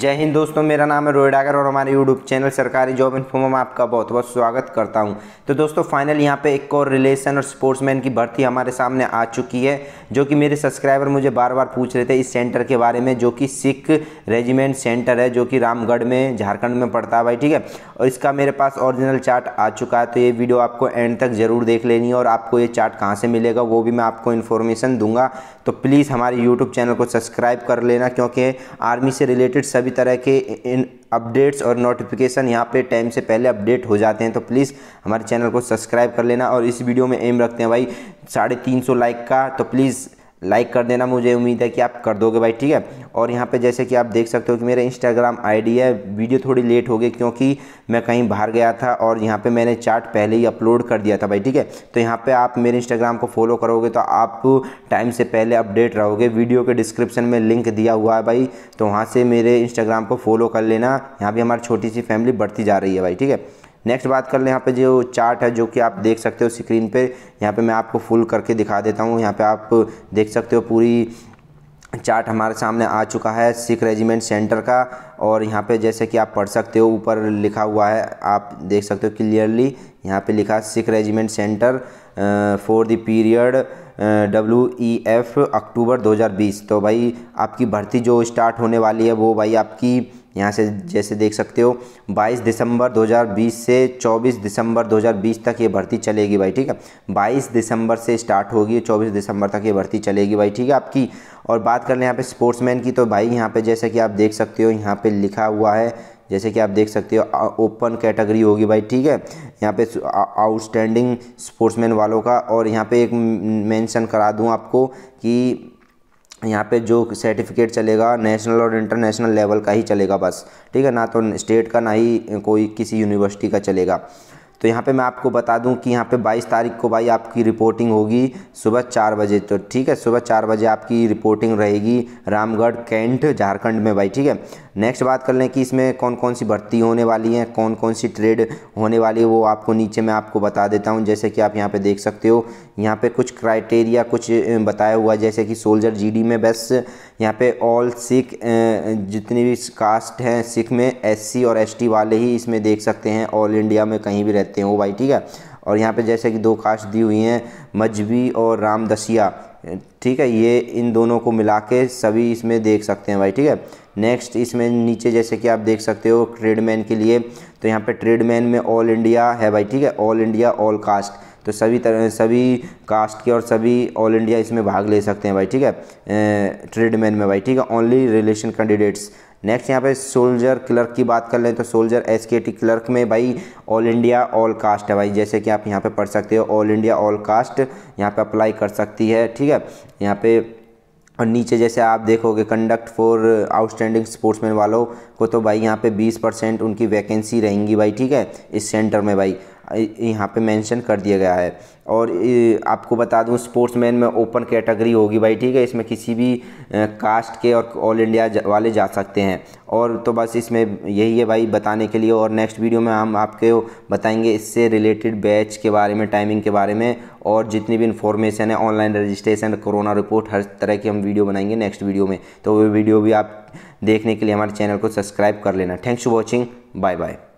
जय हिंद दोस्तों मेरा नाम है रोहिडागर और हमारे यूट्यूब चैनल सरकारी जॉब इन्फोमो में आपका बहुत बहुत स्वागत करता हूं तो दोस्तों फाइनल यहां पे एक और रिलेशन और स्पोर्ट्समैन की भर्ती हमारे सामने आ चुकी है जो कि मेरे सब्सक्राइबर मुझे बार बार पूछ रहे थे इस सेंटर के बारे में जो कि सिख रेजिमेंट सेंटर है जो कि रामगढ़ में झारखंड में पड़ता है भाई ठीक है और इसका मेरे पास ऑरिजिनल चार्ट आ चुका है तो ये वीडियो आपको एंड तक ज़रूर देख लेनी है और आपको ये चार्ट कहाँ से मिलेगा वो भी मैं आपको इन्फॉर्मेशन दूंगा तो प्लीज़ हमारे यूट्यूब चैनल को सब्सक्राइब कर लेना क्योंकि आर्मी से रिलेटेड सभी तरह के इन अपडेट्स और नोटिफिकेशन यहाँ पे टाइम से पहले अपडेट हो जाते हैं तो प्लीज़ हमारे चैनल को सब्सक्राइब कर लेना और इस वीडियो में एम रखते हैं भाई साढ़े तीन सौ लाइक का तो प्लीज़ लाइक कर देना मुझे उम्मीद है कि आप कर दोगे भाई ठीक है और यहाँ पे जैसे कि आप देख सकते हो कि मेरा इंस्टाग्राम आईडी है वीडियो थोड़ी लेट हो गई क्योंकि मैं कहीं बाहर गया था और यहाँ पे मैंने चार्ट पहले ही अपलोड कर दिया था भाई ठीक है तो यहाँ पे आप मेरे इंस्टाग्राम को फॉलो करोगे तो आप टाइम से पहले अपडेट रहोगे वीडियो के डिस्क्रिप्शन में लिंक दिया हुआ है भाई तो वहाँ से मेरे इंस्टाग्राम को फॉलो कर लेना यहाँ पर हमारी छोटी सी फैमिली बढ़ती जा रही है भाई ठीक है नेक्स्ट बात कर ले यहाँ पे जो चार्ट है जो कि आप देख सकते हो स्क्रीन पे यहाँ पे मैं आपको फुल करके दिखा देता हूँ यहाँ पे आप देख सकते हो पूरी चार्ट हमारे सामने आ चुका है सिख रेजिमेंट सेंटर का और यहाँ पे जैसे कि आप पढ़ सकते हो ऊपर लिखा हुआ है आप देख सकते हो क्लियरली यहाँ पे लिखा Sikh regiment centre for the period W E F October 2020 तो भाई आपकी भर्ती जो स्टार्ट होने वाली है वो भाई आपकी यहाँ से जैसे देख सकते हो 22 दिसंबर 2020 से 24 दिसंबर 2020 तक ये भर्ती चलेगी भाई ठीक है 22 दिसंबर से स्टार्ट होगी 24 दिसंबर तक ये भर्ती चलेगी भाई ठीक है आपकी और बात कर लें यहाँ पे स्पोर्ट्समैन की तो भाई यहाँ पे जैसे कि आप देख सकते हो यहाँ पे लिखा हुआ है जैसे कि आप देख सकते हो ओपन कैटेगरी होगी भाई ठीक है यहाँ पे आउटस्टैंडिंग स्पोर्ट्समैन वालों का और यहाँ पे एक मेंशन करा दूँ आपको कि यहाँ पे जो सर्टिफिकेट चलेगा नेशनल और इंटरनेशनल लेवल का ही चलेगा बस ठीक है ना तो स्टेट का ना ही कोई किसी यूनिवर्सिटी का चलेगा तो यहाँ पे मैं आपको बता दूँ कि यहाँ पे 22 तारीख को भाई आपकी रिपोर्टिंग होगी सुबह चार बजे तो ठीक है सुबह चार बजे आपकी रिपोर्टिंग रहेगी रामगढ़ कैंट झारखंड में भाई ठीक है नेक्स्ट बात कर लें कि इसमें कौन कौन सी भर्ती होने वाली है कौन कौन सी ट्रेड होने वाली है वो आपको नीचे मैं आपको बता देता हूँ जैसे कि आप यहाँ पर देख सकते हो यहाँ पर कुछ क्राइटेरिया कुछ बताया हुआ जैसे कि सोल्जर जी में बस यहाँ पर ऑल सिख जितनी भी कास्ट हैं सिख में एस और एस वाले ही इसमें देख सकते हैं ऑल इंडिया में कहीं भी रहते कहते हैं वो भाई ठीक है और यहाँ पे जैसे कि दो कास्ट दी हुई हैं मजबी और रामदसिया ठीक है ये इन दोनों को मिला के सभी इसमें देख सकते हैं भाई ठीक है नेक्स्ट इसमें नीचे जैसे कि आप देख सकते हो ट्रेडमैन के लिए तो यहाँ पे ट्रेडमैन में ऑल इंडिया है भाई ठीक है ऑल इंडिया ऑल कास्ट तो सभी तरह सभी कास्ट के और सभी ऑल इंडिया इसमें भाग ले सकते हैं भाई ठीक है ट्रेडमैन में भाई ठीक है ओनली रिलेशन कैंडिडेट्स नेक्स्ट यहाँ पे सोल्जर क्लर्क की बात कर लें तो soldier S K T clerk में भाई ऑल इंडिया ऑल कास्ट है भाई जैसे कि आप यहाँ पे पढ़ सकते हो ऑल इंडिया ऑल कास्ट यहाँ पे अप्लाई कर सकती है ठीक है यहाँ पे और नीचे जैसे आप देखोगे कंडक्ट फॉर आउटस्टैंडिंग स्पोर्ट्समैन वालों को तो भाई यहाँ पे 20 परसेंट उनकी वैकेंसी रहेंगी भाई ठीक है इस सेंटर में भाई यहाँ पे मेंशन कर दिया गया है और आपको बता दूँ स्पोर्ट्स मैन में ओपन कैटेगरी होगी भाई ठीक है इसमें किसी भी कास्ट के और ऑल इंडिया वाले जा सकते हैं और तो बस इसमें यही है भाई बताने के लिए और नेक्स्ट वीडियो में हम आपके बताएंगे इससे रिलेटेड बैच के बारे में टाइमिंग के बारे में और जितनी भी इन्फॉर्मेशन है ऑनलाइन रजिस्ट्रेशन कोरोना रिपोर्ट हर तरह की हम वीडियो बनाएंगे नेक्स्ट वीडियो में तो वो वीडियो भी आप देखने के लिए हमारे चैनल को सब्सक्राइब कर लेना thanks for watching bye bye